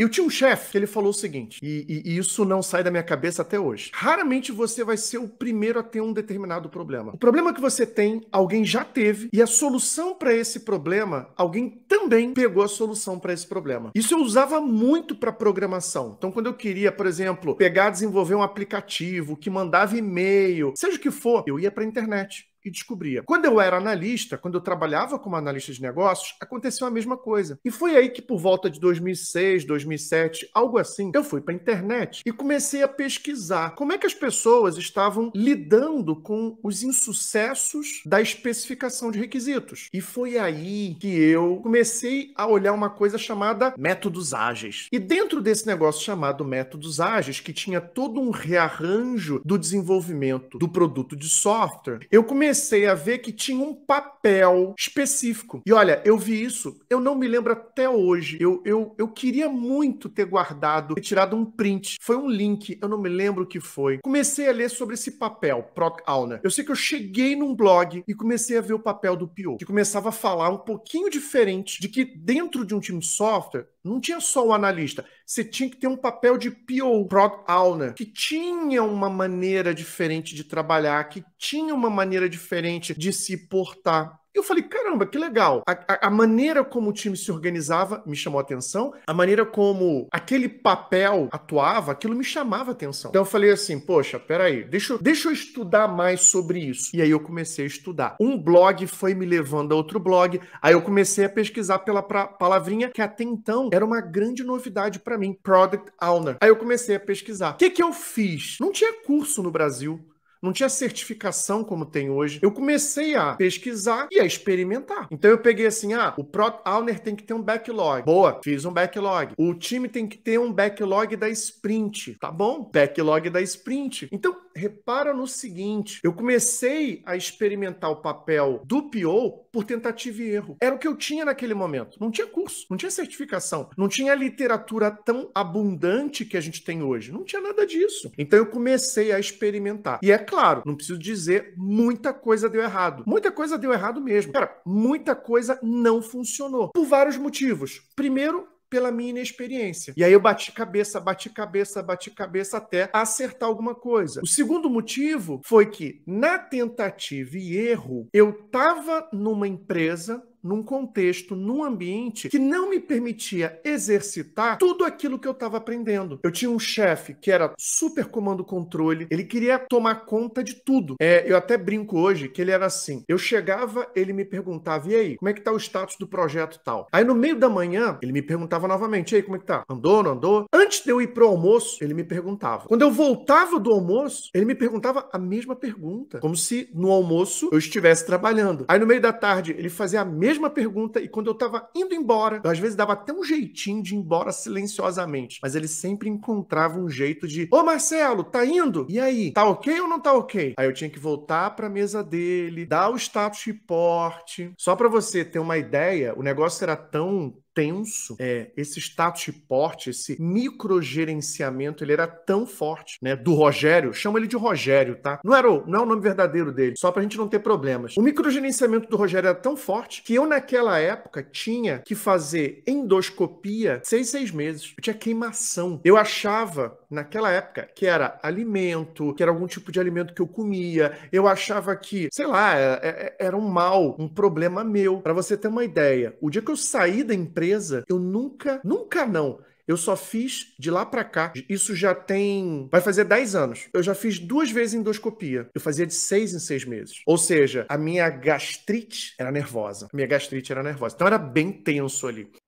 Eu tinha um chefe que ele falou o seguinte, e, e, e, isso não sai da minha cabeça até hoje. Raramente você vai ser o primeiro a ter um determinado problema. O problema que você tem, alguém já teve, e a solução para esse problema, alguém também pegou a solução para esse problema. Isso eu usava muito para programação. Então, quando eu queria, por exemplo, pegar, desenvolver um aplicativo que mandava e-mail, seja o que for, eu ia para a internet e descobria. Quando eu era analista, quando eu trabalhava como analista de negócios, aconteceu a mesma coisa. E foi aí que por volta de 2006, 2007, algo assim, eu fui para a internet e comecei a pesquisar como é que as pessoas estavam lidando com os insucessos da especificação de requisitos. E foi aí que eu comecei a olhar uma coisa chamada métodos ágeis. E dentro desse negócio chamado métodos ágeis, que tinha todo um rearranjo do desenvolvimento do produto de software, eu comecei comecei a ver que tinha um papel específico. E olha, eu vi isso, eu não me lembro até hoje. Eu, eu, eu queria muito ter guardado, e tirado um print. Foi um link, eu não me lembro o que foi. Comecei a ler sobre esse papel, Proc Auner. Eu sei que eu cheguei num blog e comecei a ver o papel do Pio, que começava a falar um pouquinho diferente de que dentro de um time software não tinha só o analista. Você tinha que ter um papel de PO, Product Owner, que tinha uma maneira diferente de trabalhar, que tinha uma maneira diferente de se portar. Eu falei, caramba, que legal. A, a, a, maneira como o time se organizava me chamou a atenção, a maneira como aquele papel atuava, aquilo me chamava a atenção. Então eu falei assim, poxa, peraí, deixa, eu, deixa eu estudar mais sobre isso. E aí eu comecei a estudar. Um blog foi me levando a outro blog, aí eu comecei a pesquisar pela pra, palavrinha que até então era uma grande novidade para mim, Product Owner. Aí eu comecei a pesquisar. O que, que eu fiz? Não tinha curso no Brasil, não tinha certificação como tem hoje. Eu comecei a pesquisar e a experimentar. Então eu peguei assim, ah, o Pro Owner tem que ter um backlog. Boa, fiz um backlog. O time tem que ter um backlog da sprint. Tá bom? Backlog da sprint. Então repara no seguinte: eu comecei a experimentar o papel do PO por tentativa e erro. Era o que eu tinha naquele momento. Não tinha curso, não tinha certificação, não tinha literatura tão abundante que a gente tem hoje. Não tinha nada disso. Então eu comecei a experimentar. E é claro, não preciso dizer, muita coisa deu errado. Muita coisa deu errado mesmo. Cara, muita coisa não funcionou. Por vários motivos. Primeiro, pela minha inexperiência. E aí eu bati cabeça, bati cabeça, bati cabeça até acertar alguma coisa. O segundo motivo foi que, na tentativa e erro, eu estava numa empresa num contexto, num ambiente que não me permitia exercitar tudo aquilo que eu estava aprendendo. Eu tinha um chefe que era super comando controle, ele queria tomar conta de tudo. É, eu até brinco hoje que ele era assim. Eu chegava, ele me perguntava: e aí, como é que tá o status do projeto tal? Aí no meio da manhã, ele me perguntava novamente: e aí, como é que tá? Andou, não andou? Antes de eu ir pro almoço, ele me perguntava. Quando eu voltava do almoço, ele me perguntava a mesma pergunta, como se no almoço eu estivesse trabalhando. Aí no meio da tarde, ele fazia a mesma mesma pergunta e quando eu estava indo embora, eu às vezes dava até um jeitinho de ir embora silenciosamente, mas ele sempre encontrava um jeito de: Ô Marcelo, tá indo? E aí? Tá ok ou não tá ok? Aí eu tinha que voltar para a mesa dele, dar o status report. Só para você ter uma ideia, o negócio era tão extenso, é, esse status de porte, esse microgerenciamento, ele era tão forte, né? Do Rogério, chama ele de Rogério, tá? Não era o, não é o nome verdadeiro dele, só pra gente não ter problemas. O microgerenciamento do Rogério era tão forte que eu, naquela época, tinha que fazer endoscopia seis, seis meses. Eu tinha queimação. Eu achava, naquela época, que era alimento, que era algum tipo de alimento que eu comia. Eu achava que, sei lá, é, é, era um mal, um problema meu. Para você ter uma ideia, o dia que eu saí da empresa, empresa, eu nunca, nunca não. Eu só fiz de lá para cá. Isso já tem. Vai fazer 10 anos. Eu já fiz duas vezes endoscopia. Eu fazia de seis em seis meses. Ou seja, a minha gastrite era nervosa. minha gastrite era nervosa. Então era bem tenso ali.